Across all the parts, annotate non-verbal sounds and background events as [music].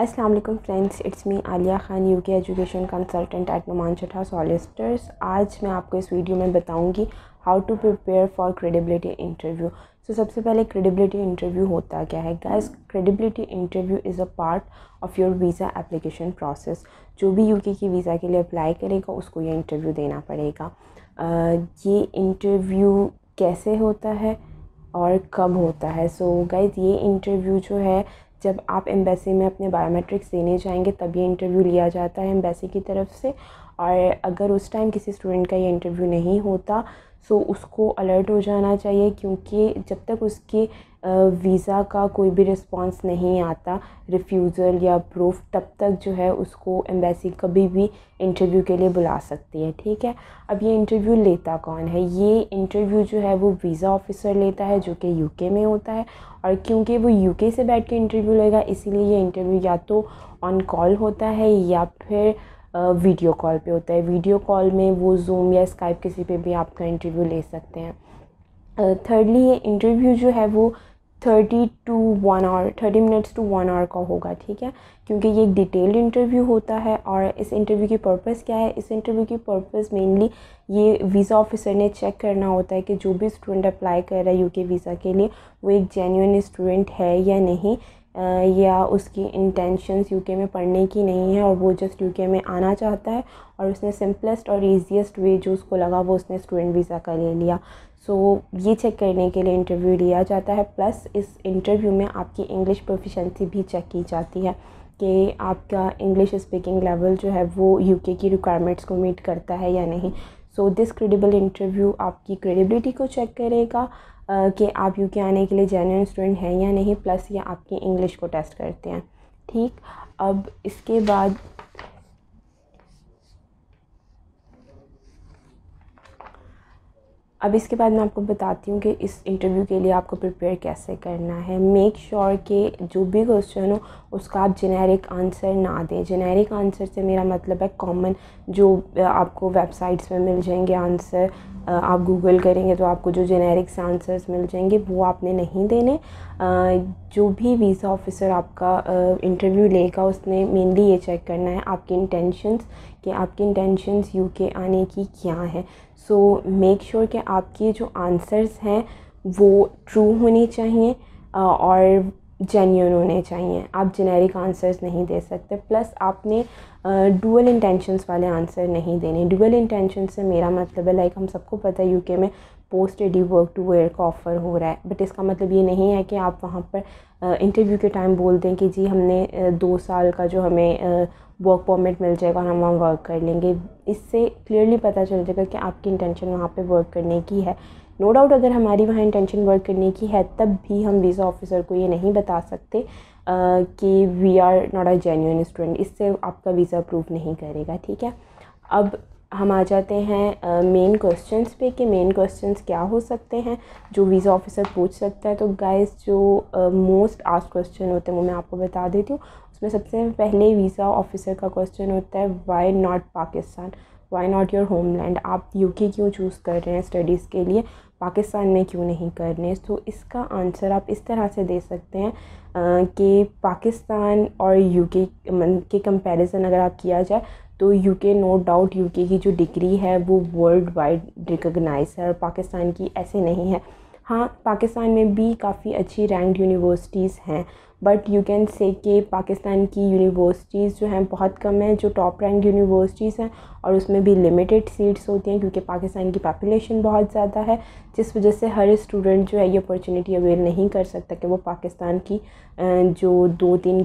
Aslam friends it's me Aliya Khan UK education consultant at Numan Chatha solicitors आज मैं आपको इस वीडियो में बताऊंगी how to prepare for credibility interview so सबसे पहले क्रेडिबिलिटी इंटरव्यू होता क्या है guys credibility interview is a part of your visa application process जो भी यू की वीज़ा के लिए अप्लाई करेगा उसको ये इंटरव्यू देना पड़ेगा uh, ये इंटरव्यू कैसे होता है और कब होता है सो so, गाइज ये इंटरव्यू जो है जब आप एम्बेसी में अपने बायोमेट्रिक्स देने जाएंगे तब ये इंटरव्यू लिया जाता है एम्बेसी की तरफ से और अगर उस टाइम किसी स्टूडेंट का ये इंटरव्यू नहीं होता सो उसको अलर्ट हो जाना चाहिए क्योंकि जब तक उसके वीज़ा का कोई भी रिस्पांस नहीं आता रिफ्यूज़ल या प्रूफ तब तक जो है उसको एम्बेसी कभी भी इंटरव्यू के लिए बुला सकती है ठीक है अब ये इंटरव्यू लेता कौन है ये इंटरव्यू जो है वो वीज़ा ऑफिसर लेता है जो कि यूके में होता है और क्योंकि वो यूके से बैठ के इंटरव्यू लेगा इसीलिए ये इंटरव्यू या तो ऑन कॉल होता है या फिर वीडियो कॉल पे होता है वीडियो कॉल में वो जूम या स्काइप किसी पे भी आपका इंटरव्यू ले सकते हैं थर्डली ये इंटरव्यू जो है वो thirty to one hour thirty minutes to one hour का होगा ठीक है क्योंकि ये एक डिटेल्ड इंटरव्यू होता है और इस इंटरव्यू की पर्पस क्या है इस इंटरव्यू की पर्पस मेनली ये वीज़ा ऑफिसर ने चेक करना होता है कि जो भी स्टूडेंट अप्लाई कर रहा है यूके वीज़ा के लिए वो एक जेन्यून स्टूडेंट है या नहीं या उसकी इंटेंशंस यूके में पढ़ने की नहीं है और वो जस्ट यूके में आना चाहता है और उसने सिंपलेस्ट और ईजीएस्ट वे जो उसको लगा वो उसने स्टूडेंट वीज़ा का ले लिया सो so, ये चेक करने के लिए इंटरव्यू लिया जाता है प्लस इस इंटरव्यू में आपकी इंग्लिश प्रोफिशेंसी भी चेक की जाती है कि आपका इंग्लिश स्पीकिंग लेवल जो है वो यूके की रिक्वायरमेंट्स को मीट करता है या नहीं सो दिस क्रेडिबल इंटरव्यू आपकी क्रेडिबिलिटी को चेक करेगा uh, कि आप यू के आने के लिए जेन्यून स्टूडेंट हैं या नहीं प्लस ये आपकी इंग्लिश को टेस्ट करते हैं ठीक अब इसके बाद अब इसके बाद मैं आपको बताती हूँ कि इस इंटरव्यू के लिए आपको प्रिपेयर कैसे करना है मेक श्योर sure कि जो भी क्वेश्चन हो उसका आप जेनेरिक आंसर ना दें जेनेरिक आंसर से मेरा मतलब है कॉमन जो आपको वेबसाइट्स में मिल जाएंगे आंसर आप गूगल करेंगे तो आपको जो जेनेरिक्स आंसर्स मिल जाएंगे वो आपने नहीं देने जो भी वीज़ा ऑफिसर आपका इंटरव्यू लेगा उसने मेनली ये चेक करना है आपकी इंटेंशंस कि आपकी इंटेंशंस यूके आने की क्या है सो मेक श्योर कि आपके जो आंसर्स हैं वो ट्रू होने चाहिए और जेन्यून होने चाहिए आप जेनेरिक आंसर्स नहीं दे सकते प्लस आपने डुअल uh, इंटेंशंस वाले आंसर नहीं देने डुअल इंटेंशन से मेरा मतलब है लाइक like, हम सबको पता है यूके में post study work two year का ऑफ़र हो रहा है बट इसका मतलब ये नहीं है कि आप वहाँ पर इंटरव्यू uh, के टाइम बोल दें कि जी हमने uh, दो साल का जो हमें वर्क परमिट मिल जाएगा और हम वहाँ वर्क कर लेंगे इससे क्लियरली पता चल जाएगा कि आपकी इंटेंशन वहाँ पे वर्क करने की है नो डाउट अगर हमारी वहाँ इंटेंशन वर्क करने की है तब भी हम वीज़ा ऑफिसर को ये नहीं बता सकते कि we are not a genuine student इससे आपका वीज़ा अप्रूव नहीं करेगा ठीक है अब हम आ जाते हैं मेन uh, क्वेश्चंस पे कि मेन क्वेश्चंस क्या हो सकते हैं जो वीज़ा ऑफिसर पूछ सकता है तो गाइस जो मोस्ट आस्ट क्वेश्चन होते हैं वो मैं आपको बता देती हूँ उसमें सबसे पहले वीज़ा ऑफिसर का क्वेश्चन होता है why not Pakistan why not your homeland आप यूके क्यों चूज़ कर रहे हैं स्टडीज़ के लिए पाकिस्तान में क्यों नहीं करने तो इसका आंसर आप इस तरह से दे सकते हैं कि पाकिस्तान और यूके के कंपैरिजन अगर आप किया जाए तो यूके नो डाउट यूके की जो डिग्री है वो वर्ल्ड वाइड रिकगनाइज है और पाकिस्तान की ऐसे नहीं है हाँ पाकिस्तान में भी काफ़ी अच्छी रैंक यूनिवर्सिटीज़ हैं बट यू कैन से कि पाकिस्तान की यूनिवर्सिटीज़ जो हैं बहुत कम हैं जो टॉप रैंक यूनिवर्सिटीज़ हैं और उसमें भी लिमिटेड सीट्स होती हैं क्योंकि पाकिस्तान की पॉपुलेशन बहुत ज़्यादा है जिस वजह से हर स्टूडेंट जो है ये अपॉर्चुनिटी अवेल नहीं कर सकता कि वो पाकिस्तान की जो दो तीन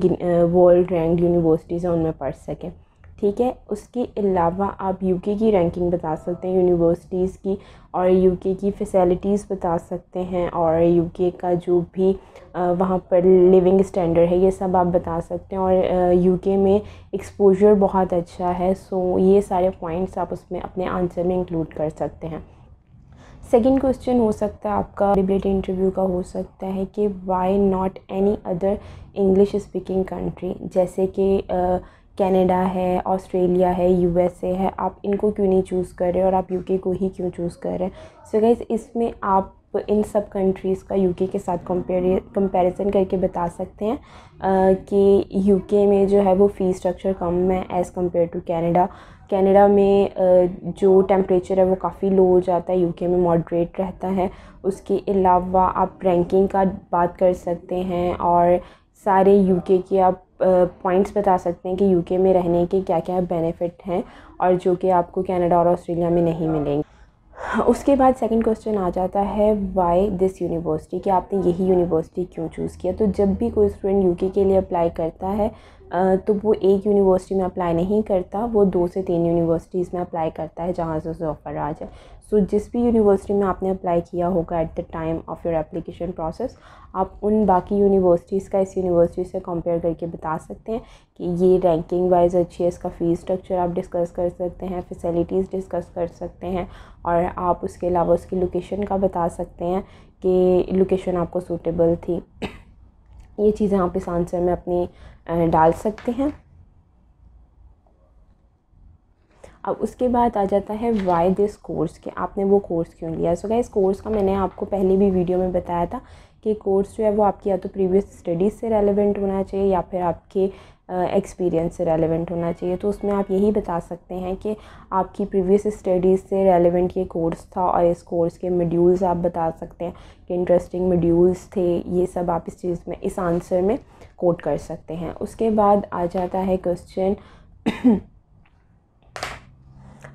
वर्ल्ड रैंक यूनिवर्सिटीज़ हैं उनमें पढ़ सकें ठीक है उसके अलावा आप यूके की रैंकिंग बता सकते हैं यूनिवर्सिटीज़ की और यूके की फैसिलिटीज़ बता सकते हैं और यूके का जो भी वहाँ पर लिविंग स्टैंडर्ड है ये सब आप बता सकते हैं और यूके में एक्सपोजर बहुत अच्छा है सो ये सारे पॉइंट्स आप उसमें अपने आंसर में इंक्लूड कर सकते हैं सेकेंड क्वेश्चन हो सकता है आपका डिबेट इंटरव्यू का हो सकता है कि why not any other English speaking country जैसे कि कनाडा है ऑस्ट्रेलिया है यूएसए है आप इनको क्यों नहीं चूज़ कर रहे और आप यूके को ही क्यों चूज़ कर रहे हैं सो गाइज इसमें आप इन सब कंट्रीज़ का यूके के साथ कंपेयर कंपैरिजन करके बता सकते हैं आ, कि यूके में जो है वो फ़ी स्ट्रक्चर कम है as compare to Canada Canada में आ, जो टेम्परेचर है वो काफ़ी लो हो जाता है यूके में मॉडरेट रहता है उसके अलावा आप रैंकिंग का बात कर सकते हैं और सारे यूके के आप पॉइंट्स बता सकते हैं कि यूके में रहने के क्या क्या बेनिफिट हैं और जो कि आपको कनाडा और ऑस्ट्रेलिया में नहीं मिलेंगे उसके बाद सेकंड क्वेश्चन आ जाता है वाई दिस यूनिवर्सिटी कि आपने यही यूनिवर्सिटी क्यों चूज़ किया तो जब भी कोई स्टूडेंट यूके के लिए अप्लाई करता है तो वो एक यूनिवर्सिटी में अप्लाई नहीं करता वो दो से तीन यूनिवर्सिटीज़ में अप्लाई करता है जहाँ से उसे ऑफ़र आ जाए सो so, जिस भी यूनिवर्सिटी में आपने अप्लाई किया होगा at the time of your application process आप उन बाकी यूनिवर्सिटीज़ का इस यूनिवर्सिटी से कंपेयर करके बता सकते हैं कि ये रैंकिंग वाइज अच्छी है इसका फ़ीस स्ट्रक्चर आप डिस्कस कर सकते हैं फैसिलिटीज़ डिस्कस कर सकते हैं और आप उसके अलावा उसकी लोकेशन का बता सकते हैं कि लोकेशन आपको सूटेबल थी ये चीज़ें आप इस आंसर में अपनी डाल सकते हैं अब उसके बाद आ जाता है वाई दिस कोर्स के आपने वो कोर्स क्यों लिया सो so इस कोर्स का मैंने आपको पहले भी वीडियो में बताया था कि कोर्स जो है वो आपकी या तो प्रीवियस स्टडीज़ से रेलिवेंट होना चाहिए या फिर आपके एक्सपीरियंस से रेलिवेंट होना चाहिए तो उसमें आप यही बता सकते हैं कि आपकी प्रीवियस स्टडीज़ से रेलिवेंट ये कोर्स था और इस कोर्स के मॉड्यूल्स आप बता सकते हैं कि इंटरेस्टिंग मॉड्यूल्स थे ये सब आप इस चीज़ में इस आंसर में कोट कर सकते हैं उसके बाद आ जाता है क्वेश्चन [clears throat]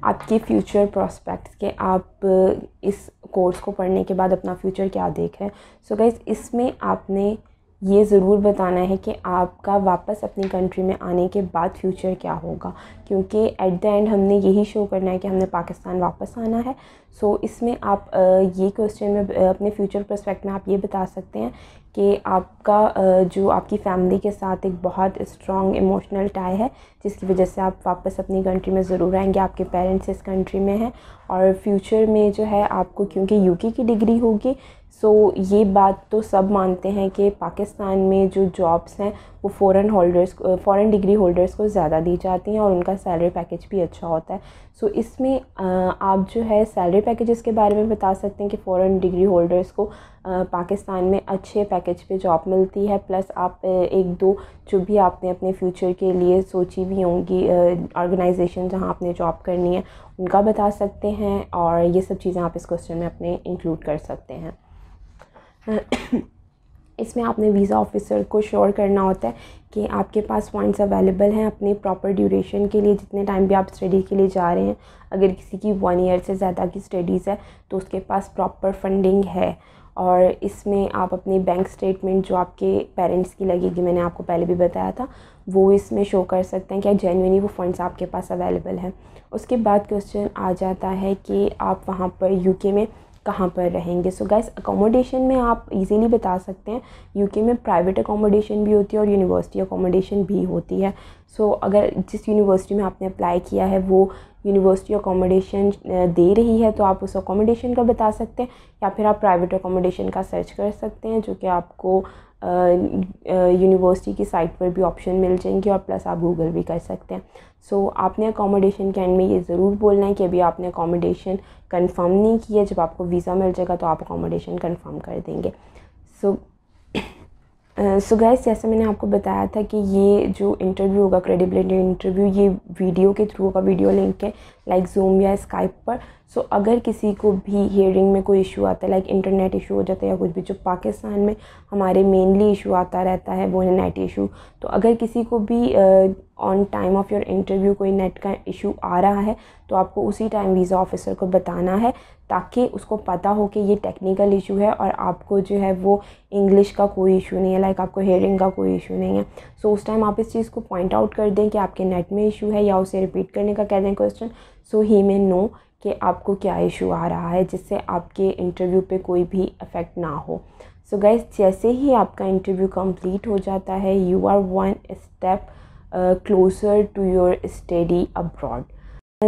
आपके फ्यूचर प्रॉस्पेक्ट्स के आप इस कोर्स को पढ़ने के बाद अपना फ्यूचर क्या देख रहे हैं सो गाइज़ इसमें आपने ये ज़रूर बताना है कि आपका वापस अपनी कंट्री में आने के बाद फ्यूचर क्या होगा क्योंकि एट द एंड हमने यही शो करना है कि हमने पाकिस्तान वापस आना है सो so, इसमें आप ये क्वेश्चन में अपने फ्यूचर प्रस्पेक्ट में आप ये बता सकते हैं कि आपका जो आपकी फैमिली के साथ एक बहुत स्ट्रॉन्ग इमोशनल टाई है जिसकी वजह से आप वापस अपनी कंट्री में ज़रूर आएंगे आपके पेरेंट्स इस कंट्री में हैं और फ्यूचर में जो है आपको क्योंकि यूके की डिग्री होगी सो ये बात तो सब मानते हैं कि पाकिस्तान में जो जॉब्स हैं वो foreign holders foreign degree holders को ज़्यादा दी जाती हैं और उनका सैलरी पैकेज भी अच्छा होता है सो so, इसमें आप जो है सैलरी पैकेजेस के बारे में बता सकते हैं कि फॉरेन डिग्री होल्डर्स को पाकिस्तान में अच्छे पैकेज पे जॉब मिलती है प्लस आप एक दो जो भी आपने अपने फ्यूचर के लिए सोची भी होंगी ऑर्गेनाइजेशन जहाँ आपने जॉब करनी है उनका बता सकते हैं और ये सब चीज़ें आप इस क्वेश्चन में अपने इंक्लूड कर सकते हैं इसमें आपने वीज़ा ऑफिसर को श्योर करना होता है कि आपके पास पॉइंट्स अवेलेबल हैं अपने प्रॉपर ड्यूरेशन के लिए जितने टाइम भी आप स्टडी के लिए जा रहे हैं अगर किसी की वन ईयर से ज़्यादा की स्टडीज़ है तो उसके पास प्रॉपर फंडिंग है और इसमें आप अपने बैंक स्टेटमेंट जो आपके पेरेंट्स की लगेगी मैंने आपको पहले भी बताया था वो इसमें शो कर सकते हैं क्या जेन्यूनली वो फंड्स आपके पास अवेलेबल हैं उसके बाद क्वेश्चन आ जाता है कि आप वहाँ पर यूके में कहाँ पर रहेंगे सो गाइस अकोमोडेशन में आप इजीली बता सकते हैं यूके में प्राइवेट अकोमोडेशन भी होती है और यूनिवर्सिटी अकोमोडेशन भी होती है सो so, अगर जिस यूनिवर्सिटी में आपने अप्लाई किया है वो यूनिवर्सिटी अकोमोडेशन दे रही है तो आप उस अकोमोडेशन का बता सकते हैं या फिर आप प्राइवेट अकोमोडेशन का सर्च कर सकते हैं जो कि आपको यूनिवर्सिटी की साइट पर भी ऑप्शन मिल जाएंगे और प्लस आप गूगल भी कर सकते हैं सो so, आपने अकोमोडेशन के एंड में ये ज़रूर बोलना है कि अभी आपने अकोमोडेशन कंफर्म नहीं किया जब आपको वीज़ा मिल जाएगा तो आप अकोमोडेशन कंफर्म कर देंगे सो so, सो गैस जैसा मैंने आपको बताया था कि ये जो इंटरव्यू होगा क्रेडिबिलिटी इंटरव्यू ये वीडियो के थ्रू होगा वीडियो लिंक है लाइक जूम या स्काइप पर सो so, अगर किसी को भी हेयरिंग में कोई इशू आता है लाइक इंटरनेट इशू हो जाता है या कुछ भी जो पाकिस्तान में हमारे मेनली इशू आता रहता है वो है नेट इशू तो अगर किसी को भी on time of your interview कोई नेट का इशू आ रहा है तो आपको उसी टाइम वीज़ा ऑफिसर को बताना है ताकि उसको पता हो कि ये टेक्निकल इशू है और आपको जो है वो इंग्लिश का कोई इशू नहीं है लाइक आपको हेयरिंग का कोई इशू नहीं है सो so, उस टाइम आप इस चीज़ को पॉइंट आउट कर दें कि आपके नेट में इशू है या उसे रिपीट करने का कह दें क्वेश्चन सो ही में नो कि आपको क्या इशू आ रहा है जिससे आपके इंटरव्यू पर कोई भी इफ़ेक्ट ना हो सो so गैस जैसे ही आपका इंटरव्यू कम्प्लीट हो जाता है you are one step closer to your study abroad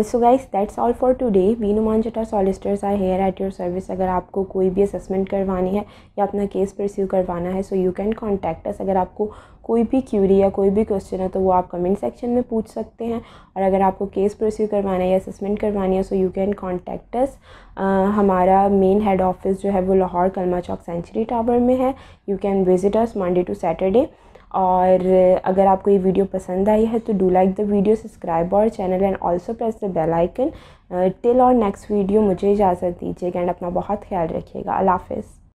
so guys that's all for today Veenu Manjta solicitors are here at your service अगर आपको कोई भी असेसमेंट करवानी है या अपना केस परस्यू करवाना है so you can contact us अगर आपको कोई भी क्यूरी या कोई भी क्वेश्चन है तो वो आप कमेंट सेक्शन में पूछ सकते हैं और अगर आपको केस परस्यू करवाना है या असेसमेंट करवानी है so you can contact us हमारा मेन हेड ऑफिस जो है वो लाहौर कलमा चौक सेंचुरी टावर में है you can visit us Monday to Saturday और अगर आपको ये वीडियो पसंद आई है तो do like the video subscribe और channel and also press the bell icon till और नेक्स्ट वीडियो मुझे इजाज़त दीजिएगा एंड अपना बहुत ख्याल रखिएगा अल्लाह हाफिज़